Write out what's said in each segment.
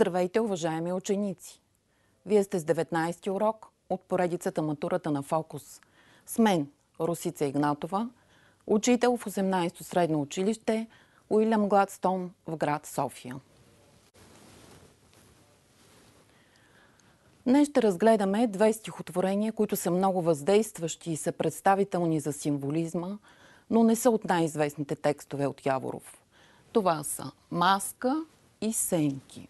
Здравейте, уважаеми ученици! Вие сте с 19-ти урок от поредицата Матурата на Фокус. С мен, Русица Игнатова, учител в 18-то средно училище Уилям Гладстон в град София. Днес ще разгледаме две стихотворения, които са много въздействащи и са представителни за символизма, но не са от най-известните текстове от Яворов. Това са «Маска» и «Сенки».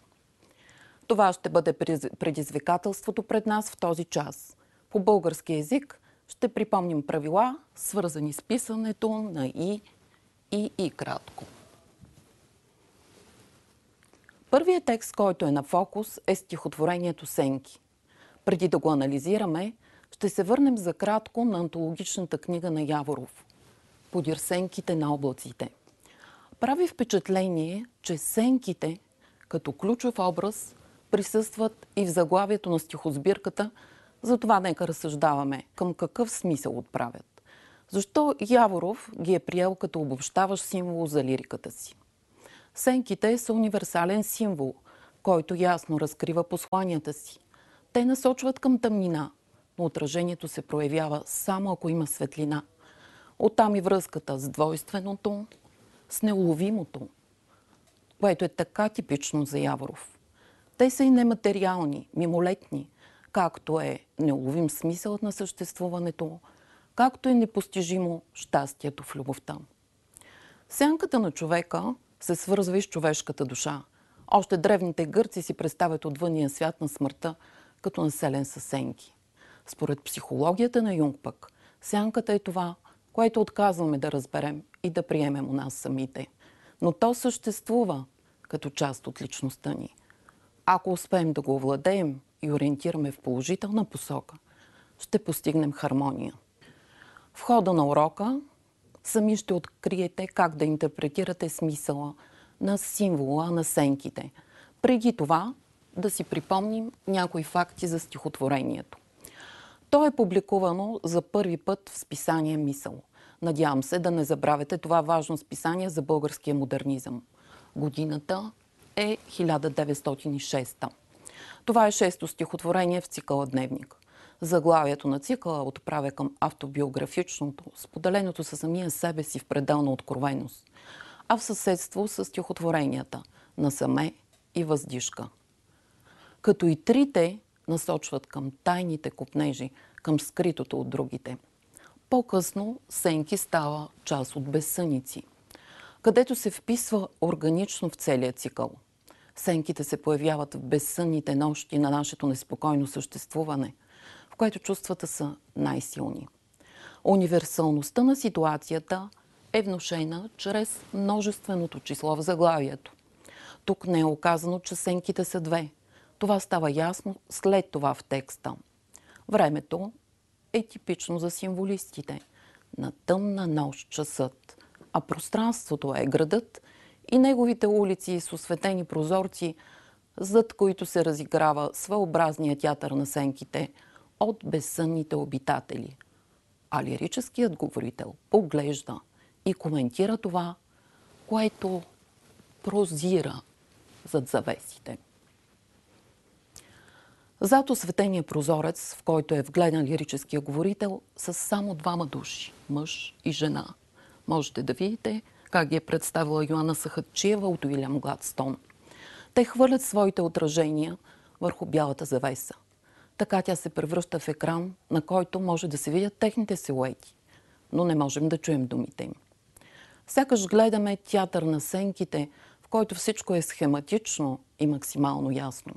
Това ще бъде предизвикателството пред нас в този час. По български язик ще припомним правила, свързани с писането на И и И кратко. Първият текст, който е на фокус, е стихотворението Сенки. Преди да го анализираме, ще се върнем за кратко на антологичната книга на Яворов «Подир сенките на облаците». Прави впечатление, че сенките, като ключов образ, присъстват и в заглавието на стихосбирката, затова нека разсъждаваме към какъв смисъл отправят. Защо Яворов ги е приел като обобщаващ символ за лириката си? Сенките са универсален символ, който ясно разкрива посланията си. Те насочват към тъмнина, но отражението се проявява само ако има светлина. Оттам и връзката с двойственото, с неуловимото, което е така типично за Яворов. Те са и нематериални, мимолетни, както е неуловим смисълът на съществуването, както е непостижимо щастието в любовта. Сянката на човека се свързва и с човешката душа. Още древните гърци си представят отвъния свят на смъртта като населен със сенки. Според психологията на Юнг пък, сянката е това, което отказваме да разберем и да приемем у нас самите. Но то съществува като част от личността ни. Ако успеем да го овладеем и ориентираме в положителна посока, ще постигнем хармония. В хода на урока сами ще откриете как да интерпретирате смисъла на символа на сенките. Преди това да си припомним някои факти за стихотворението. То е публикувано за първи път в списание Мисъл. Надявам се да не забравяте това важно списание за българския модернизъм. Годината е 1906. Това е шесто стихотворение в цикъла Дневник. Заглавието на цикъла отправя към автобиографичното, споделеното със самия себе си в пределна откровеност, а в съседство с стихотворенията «Насаме» и «Въздишка». Като и трите насочват към тайните купнежи, към скритото от другите. По-късно Сенки става част от безсъници където се вписва органично в целия цикъл. Сенките се появяват в безсънните нощи на нашето неспокойно съществуване, в което чувствата са най-силни. Универсалността на ситуацията е вношена чрез множественото число в заглавието. Тук не е оказано, че сенките са две. Това става ясно след това в текста. Времето е типично за символистите. На тъмна нощ часът а пространството е градът и неговите улици с осветени прозорци, зад които се разиграва своеобразния театър на сенките от безсънните обитатели. А лирическият говорител поглежда и коментира това, което прозира зад завесите. Зад осветения прозорец, в който е вгледан лирическия говорител, са само двама души мъж и жена – Можете да видите как ги е представила Йоанна Сахатчиева от Уилям Гладстон. Те хвърлят своите отражения върху бялата завеса. Така тя се превръща в екран, на който може да се видят техните силуети, но не можем да чуем думите им. Сякаш гледаме театър на сенките, в който всичко е схематично и максимално ясно.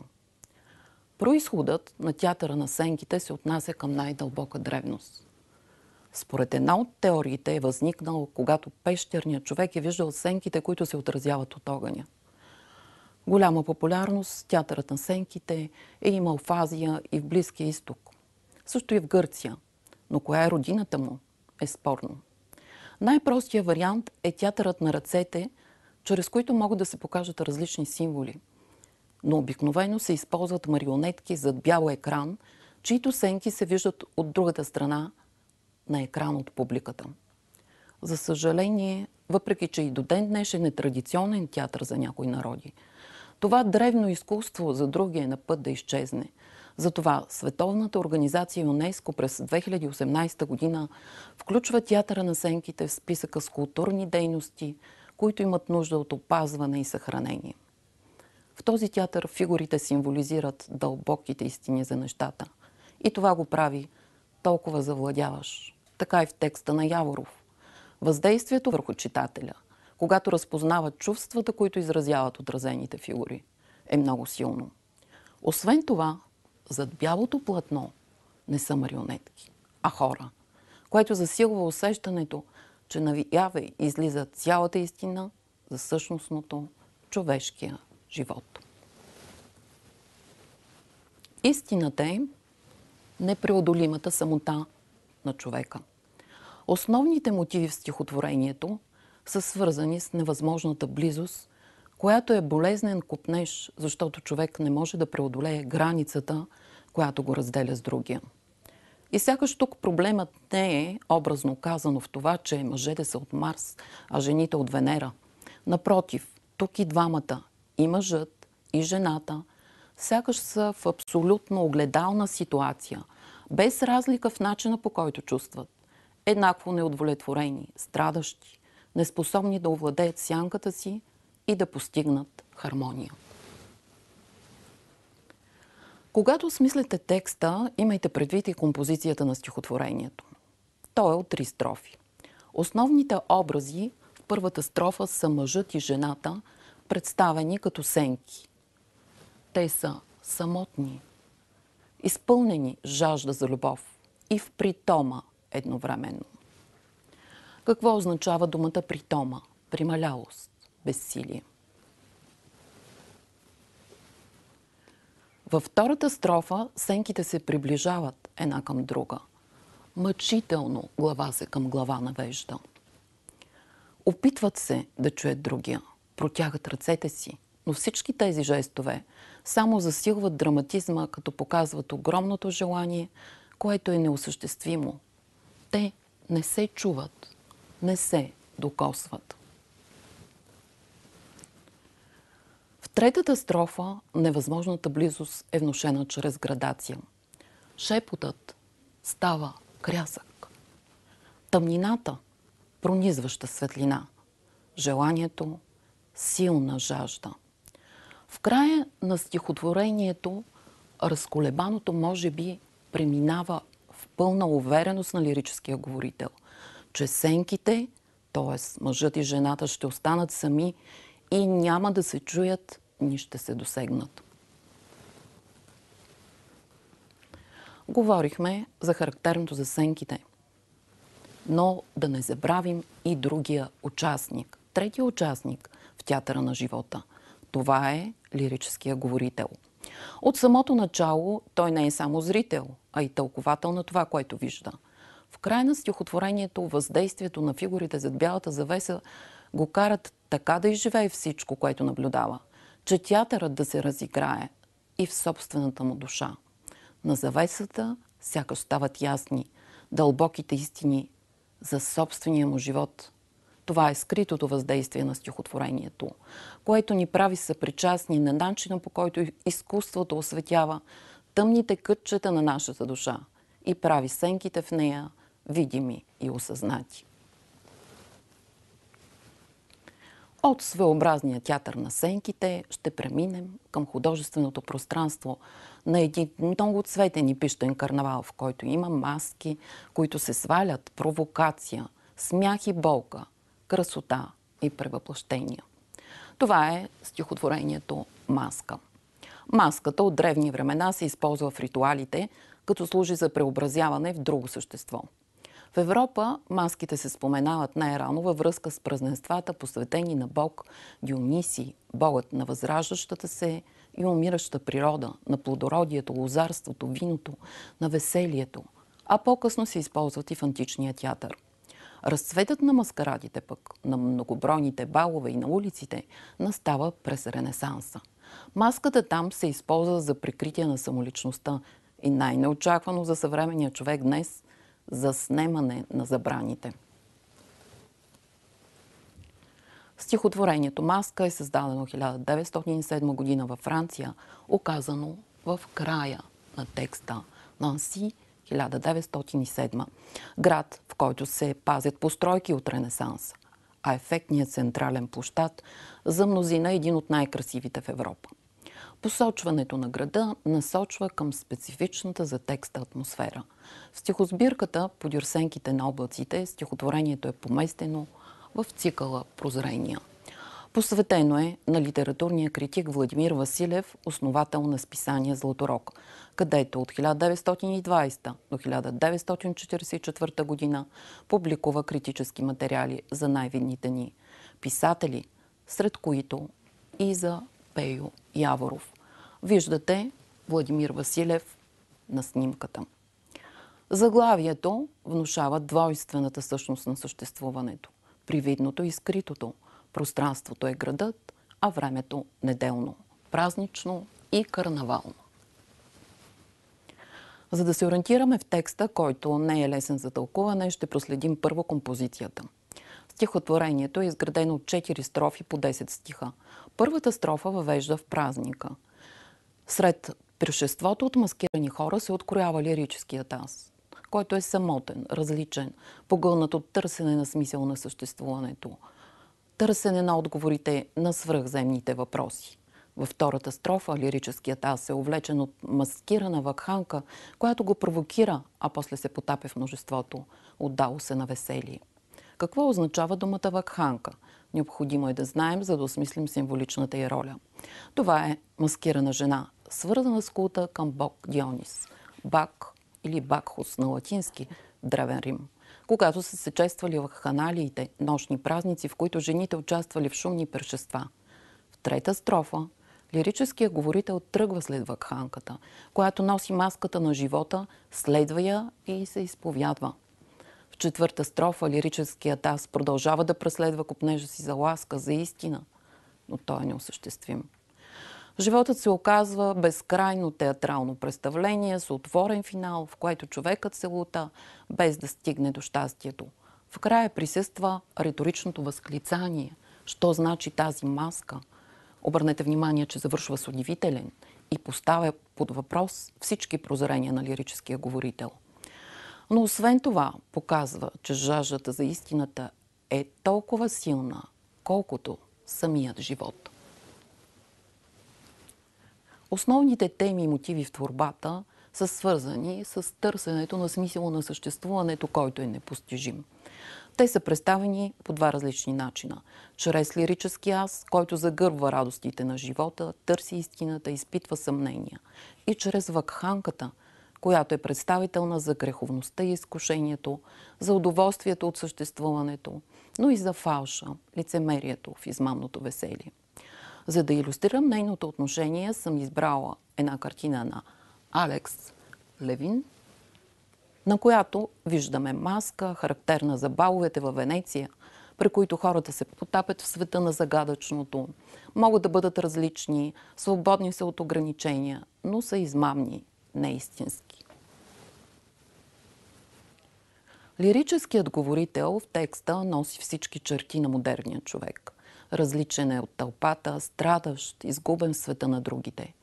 Произходът на театъра на сенките се отнася към най-дълбока древност. Според една от теориите е възникнал, когато пещерният човек е виждал сенките, които се отразяват от огъня. Голяма популярност театърът на сенките е имал в Азия и в Близкия изток. Също и в Гърция. Но коя е родината му? Е спорно. Най-простият вариант е театърът на ръцете, чрез които могат да се покажат различни символи. Но обикновено се използват марионетки зад бял екран, чието сенки се виждат от другата страна – на екран от публиката. За съжаление, въпреки че и до ден днешен е традиционен театър за някои народи, това древно изкуство за други е на път да изчезне. Затова Световната организация ЮНЕСКО през 2018 година включва театъра на сенките в списъка с културни дейности, които имат нужда от опазване и съхранение. В този театър фигурите символизират дълбоките истини за нещата. И това го прави толкова завладяваш така и в текста на Яворов. Въздействието върху читателя, когато разпознава чувствата, които изразяват отразените фигури, е много силно. Освен това, зад бялото платно не са марионетки, а хора, което засилва усещането, че навияве излиза цялата истина за същностното човешкия живот. Истината е непреодолимата самота на човека. Основните мотиви в стихотворението са свързани с невъзможната близост, която е болезнен копнеж, защото човек не може да преодолее границата, която го разделя с другия. И сякаш тук проблемът не е образно казано в това, че мъжете са от Марс, а жените от Венера. Напротив, тук и двамата, и мъжът, и жената, сякаш са в абсолютно огледална ситуация, без разлика в начина по който чувстват. Еднакво неудовлетворени, страдащи, неспособни да овладеят сянката си и да постигнат хармония. Когато смислите текста, имайте предвид и композицията на стихотворението. То е от три строфи. Основните образи в първата строфа са мъжът и жената, представени като сенки. Те са самотни, изпълнени жажда за любов и в притома едновременно. Какво означава думата притома? Прималялост, безсилие. Във втората строфа сенките се приближават една към друга. Мъчително глава се към глава навежда. Опитват се да чуят другия, протягат ръцете си, но всички тези жестове само засилват драматизма, като показват огромното желание, което е неосъществимо. Те не се чуват, не се докосват. В третата строфа невъзможната близост е вношена чрез градация. Шепотът става крясък. Тъмнината – пронизваща светлина. Желанието – силна жажда – в края на стихотворението разколебаното може би преминава в пълна увереност на лирическия говорител, че сенките, т.е. мъжът и жената ще останат сами и няма да се чуят, ни ще се досегнат. Говорихме за характерното за сенките, но да не забравим и другия участник, третия участник в театъра на живота – това е лирическия говорител. От самото начало той не е само зрител, а и тълковател на това, което вижда. В края на стихотворението въздействието на фигурите зад бялата завеса го карат така да изживее всичко, което наблюдава, че театърът да се разиграе и в собствената му душа. На завесата сякаш стават ясни дълбоките истини за собствения му живот – това е скритото въздействие на стихотворението, което ни прави съпричастни на начина по който изкуството осветява тъмните кътчета на нашата душа и прави сенките в нея видими и осъзнати. От своеобразния театър на сенките ще преминем към художественото пространство на един много цветен и пищен карнавал, в който има маски, които се свалят, провокация, смях и болка – красота и превъплъщения. Това е стихотворението «Маска». Маската от древни времена се използва в ритуалите, като служи за преобразяване в друго същество. В Европа маските се споменават най-рано във връзка с празненствата, посветени на Бог Диониси, богът на възраждащата се и умираща природа, на плодородието, лозарството, виното, на веселието, а по-късно се използват и в античния театър – Разцветът на маскарадите пък на многобройните балове и на улиците настава през Ренесанса. Маската там се използва за прикритие на самоличността и най-неочаквано за съвременния човек днес – за снемане на забраните. Стихотворението «Маска» е създадено 1907 година във Франция, оказано в края на текста Нанси – 1907. Град, в който се пазят постройки от Ренесанса, а ефектният централен площад за мнозина е един от най-красивите в Европа. Посочването на града насочва към специфичната за текста атмосфера. В стихосбирката подюрсенките на облаците стихотворението е поместено в цикъла Прозрения – Посветено е на литературния критик Владимир Василев, основател на списание Златорог, където от 1920 до 1944 година публикува критически материали за най-видните ни писатели, сред които и за Пейо Яворов. Виждате Владимир Василев на снимката. Заглавието внушава двойствената същност на съществуването – привидното и скритото – Пространството е градът, а времето неделно, празнично и карнавално. За да се ориентираме в текста, който не е лесен за тълкуване, ще проследим първо композицията. Стихотворението е изградено от 4 строфи по 10 стиха. Първата строфа въвежда в празника. Сред пришеството от маскирани хора се откроява лирическият аз, който е самотен, различен, погълнат от търсене на смисъл на съществуването – търсене на отговорите на свръхземните въпроси. Във втората строфа лирическият аз е увлечен от маскирана вакханка, която го провокира, а после се потапя в множеството, отдало се на веселие. Какво означава думата вакханка? Необходимо е да знаем, за да осмислим символичната й роля. Това е маскирана жена, свързана с култа към бог Дионис. Бак или Бакхус на латински, Древен Рим когато са се чествали в ханалиите нощни празници, в които жените участвали в шумни пършества. В трета строфа лирическият говорител тръгва след вакханката, която носи маската на живота, следва я и се изповядва. В четвърта строфа лирическият аз продължава да преследва копнежа си за ласка, за истина, но той е неосъществим. Животът се оказва безкрайно театрално представление с отворен финал, в което човекът се лута, без да стигне до щастието. В края присъства риторичното възклицание. Що значи тази маска? Обърнете внимание, че завършва с удивителен и поставя под въпрос всички прозрения на лирическия говорител. Но освен това показва, че жаждата за истината е толкова силна, колкото самият живот. Основните теми и мотиви в творбата са свързани с търсенето на смисъла на съществуването, който е непостижим. Те са представени по два различни начина. Чрез лирически аз, който загърбва радостите на живота, търси истината, изпитва съмнения. И чрез вакханката, която е представителна за греховността и изкушението, за удоволствието от съществуването, но и за фалша, лицемерието в измамното веселие. За да иллюстрирам нейното отношение, съм избрала една картина на Алекс Левин, на която виждаме маска, характерна за баловете във Венеция, при които хората се потапят в света на загадъчното. Могат да бъдат различни, свободни са от ограничения, но са измамни, неистински. Лирическият говорител в текста носи всички черти на модерния човек – различен е от тълпата, страдащ, изгубен в света на другите.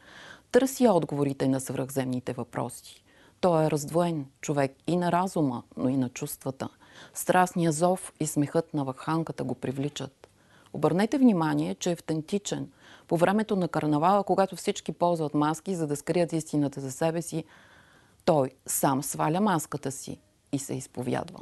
Търси отговорите на свръхземните въпроси. Той е раздвоен човек и на разума, но и на чувствата. Страстния зов и смехът на ваханката го привличат. Обърнете внимание, че е автентичен. По времето на карнавала, когато всички ползват маски, за да скрият истината за себе си, той сам сваля маската си и се изповядва.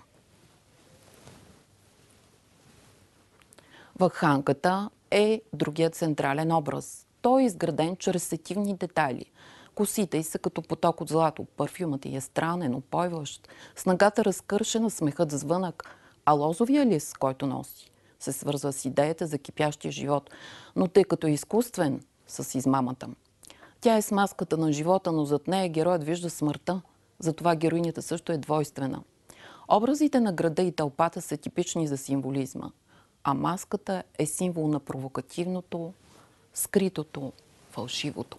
Ваханката е другия централен образ. Той е изграден чрез сетивни детайли. Косите й са като поток от злато, парфюмът й е странен, опойващ, снагата разкършена, смехът звънък, а лозовия лист, който носи, се свързва с идеята за кипящия живот, но тъй като е изкуствен, с измамата Тя е с маската на живота, но зад нея героят вижда смъртта. Затова героинята също е двойствена. Образите на града и тълпата са типични за символизма – а маската е символ на провокативното, скритото, фалшивото.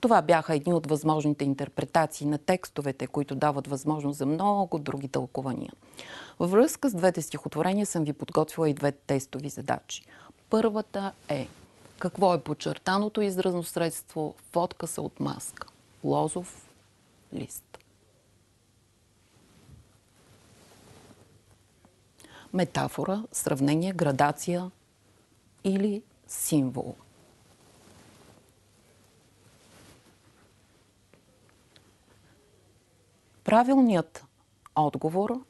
Това бяха едни от възможните интерпретации на текстовете, които дават възможност за много други тълкования. Във връзка с двете стихотворения съм ви подготвила и две тестови задачи. Първата е какво е подчертаното изразно средство в откъса от маска? Лозов лист. метафора, сравнение, градация или символ. Правилният отговор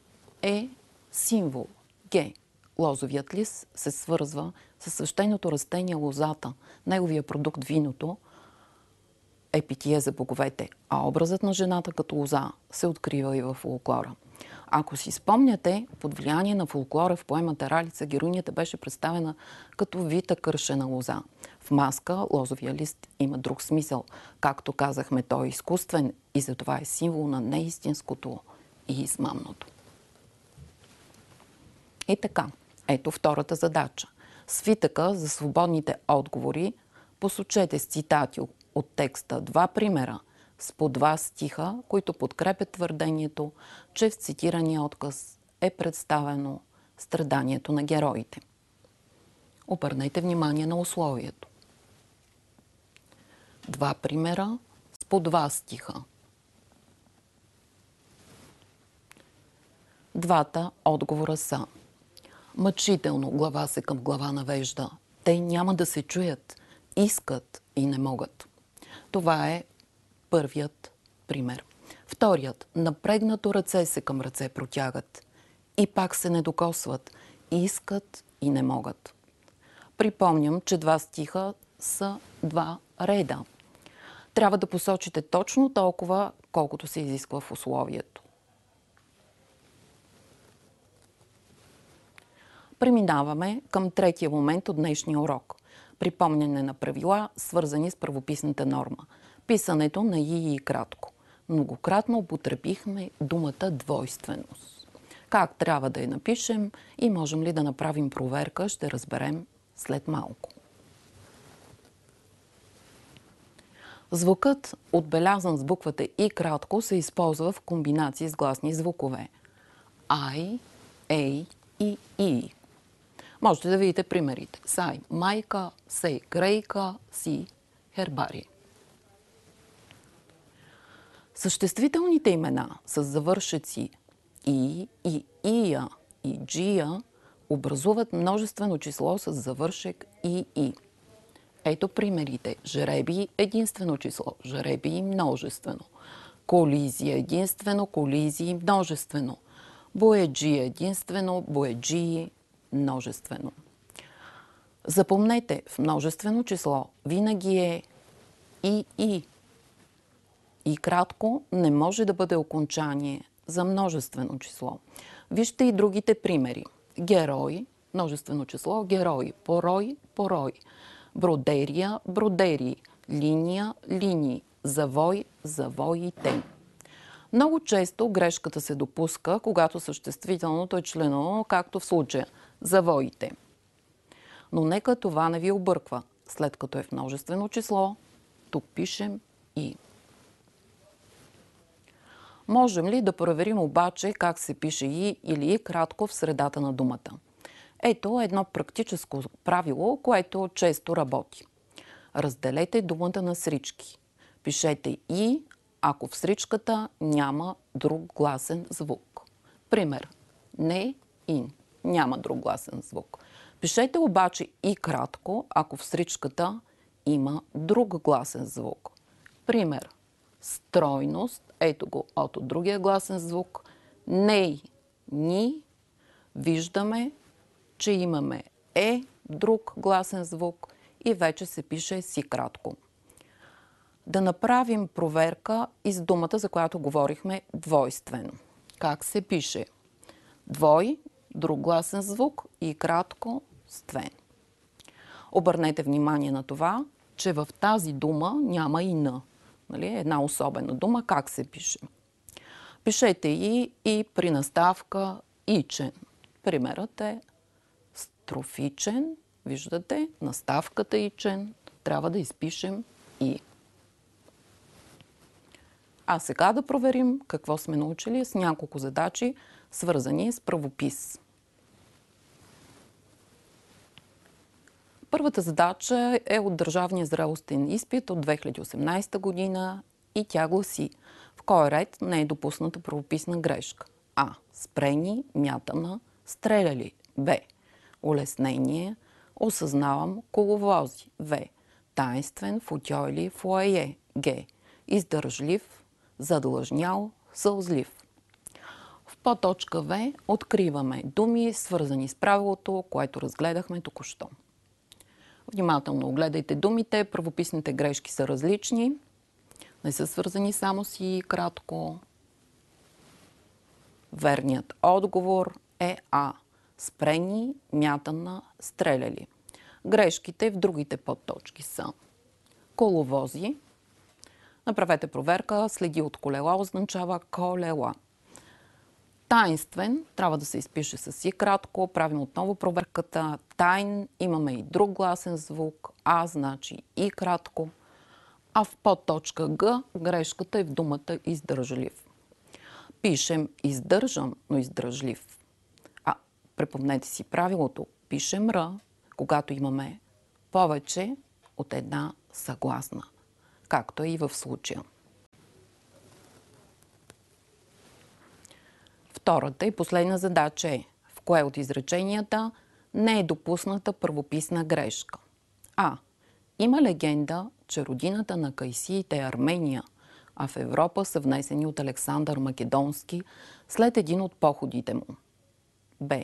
е символ Г. Лозовият лис се свързва с свещеното растение лозата, неговия продукт виното е питие за боговете, а образът на жената като лоза се открива и в фолклора. Ако си спомняте, под влияние на фолклора в поемата Ралица, героинята беше представена като вита кършена лоза. В маска лозовия лист има друг смисъл. Както казахме, той е изкуствен и затова е символ на неистинското и измамното. И така, ето втората задача. Свитъка за свободните отговори посочете с цитати от текста два примера – с по два стиха, които подкрепят твърдението, че в цитирания отказ е представено страданието на героите. Обърнете внимание на условието. Два примера с по два стиха. Двата отговора са Мъчително глава се към глава навежда. Те няма да се чуят, искат и не могат. Това е първият пример. Вторият. Напрегнато ръце се към ръце протягат. И пак се не докосват. И искат и не могат. Припомням, че два стиха са два реда. Трябва да посочите точно толкова, колкото се изисква в условието. Преминаваме към третия момент от днешния урок – припомняне на правила, свързани с правописната норма – писането на Ии и кратко. Многократно употребихме думата двойственост. Как трябва да я напишем и можем ли да направим проверка, ще разберем след малко. Звукът, отбелязан с буквата И кратко, се използва в комбинации с гласни звукове. Ай, Ей и И. Можете да видите примерите. Сай, майка, сей, грейка, си, Хербари. Съществителните имена с завършици и, и, ия и джия образуват множествено число с завършек и, и. Ето примерите. Жреби единствено число, жреби множествено. Колизия единствено, колизии множествено. Боеджи единствено, боеджи множествено. Запомнете, в множествено число винаги е и и и кратко не може да бъде окончание за множествено число. Вижте и другите примери. Герои, множествено число, герои, порой, порой, бродерия, бродерии, линия, линии, завой, завоите. Много често грешката се допуска, когато съществителното е членовано, както в случая, завоите. Но нека това не ви обърква. След като е в множествено число, тук пишем и. Можем ли да проверим обаче как се пише и или и кратко в средата на думата? Ето едно практическо правило, което често работи. Разделете думата на срички. Пишете и, ако в сричката няма друг гласен звук. Пример. Не, ин. Няма друг гласен звук. Пишете обаче и кратко, ако в сричката има друг гласен звук. Пример. Стройност, ето го от другия гласен звук. Ней, ни, виждаме, че имаме е, друг гласен звук и вече се пише си кратко. Да направим проверка и с думата, за която говорихме, двойствено. Как се пише? Двой, друг гласен звук и кратко ствен. Обърнете внимание на това, че в тази дума няма и на. Нали? Една особена дума. Как се пише? Пишете и, и при наставка ичен. Примерът е строфичен. Виждате, наставката ичен. Трябва да изпишем и. А сега да проверим какво сме научили с няколко задачи, свързани с правопис. Първата задача е от Държавния зрелостен изпит от 2018 година и тя гласи в кой ред не е допусната правописна грешка. А. Спрени, мятана, стреляли. Б. Улеснение, осъзнавам коловози. В. Тайнствен, футьойли, фуае. Г. Издържлив, задлъжнял, сълзлив. В по-точка В откриваме думи, свързани с правилото, което разгледахме току-що. Внимателно огледайте думите. Правописните грешки са различни. Не са свързани само си кратко. Верният отговор е А. Спрени, мятана, стреляли. Грешките в другите подточки са коловози. Направете проверка. Следи от колела означава колела тайнствен, трябва да се изпише с и кратко, правим отново проверката, тайн, имаме и друг гласен звук, а значи и кратко, а в подточка Г грешката е в думата издържлив. Пишем издържан, но издържлив. А препомнете си правилото, пишем Р, когато имаме повече от една съгласна, както е и в случая. Втората и последна задача е в кое от изреченията не е допусната първописна грешка. А. Има легенда, че родината на кайсиите е Армения, а в Европа са внесени от Александър Македонски след един от походите му. Б.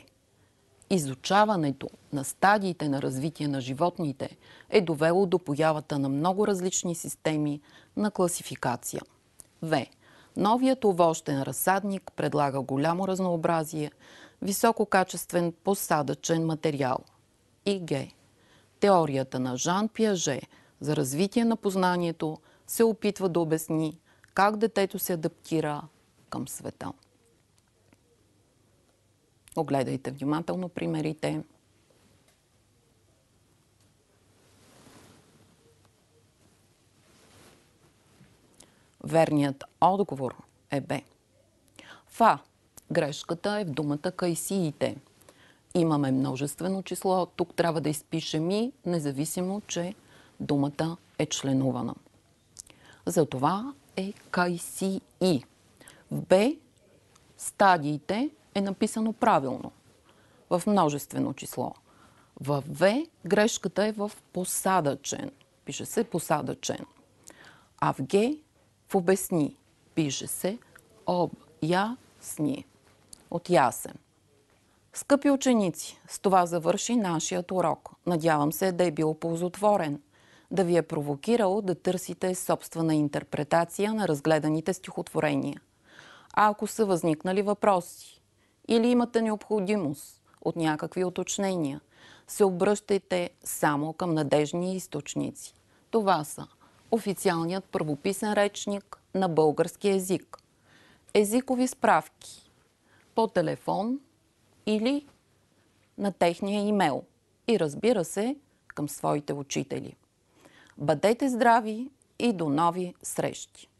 Изучаването на стадиите на развитие на животните е довело до появата на много различни системи на класификация. В. Новият овощен разсадник предлага голямо разнообразие, висококачествен посадъчен материал. И Г. Теорията на Жан Пиаже за развитие на познанието се опитва да обясни как детето се адаптира към света. Огледайте внимателно примерите. Верният отговор е Б. Фа. Грешката е в думата кайсиите. Имаме множествено число. Тук трябва да изпишем и, независимо, че думата е членувана. Затова е кайсии. В Б стадиите е написано правилно. В множествено число. В В грешката е в посадъчен. Пише се посадъчен. А в Г в обясни. Пише се обясни. От ясен. Скъпи ученици, с това завърши нашият урок. Надявам се да е бил ползотворен, да ви е провокирал да търсите собствена интерпретация на разгледаните стихотворения. А ако са възникнали въпроси или имате необходимост от някакви уточнения, се обръщайте само към надежни източници. Това са официалният първописен речник на български език. Езикови справки по телефон или на техния имейл. И разбира се, към своите учители. Бъдете здрави и до нови срещи!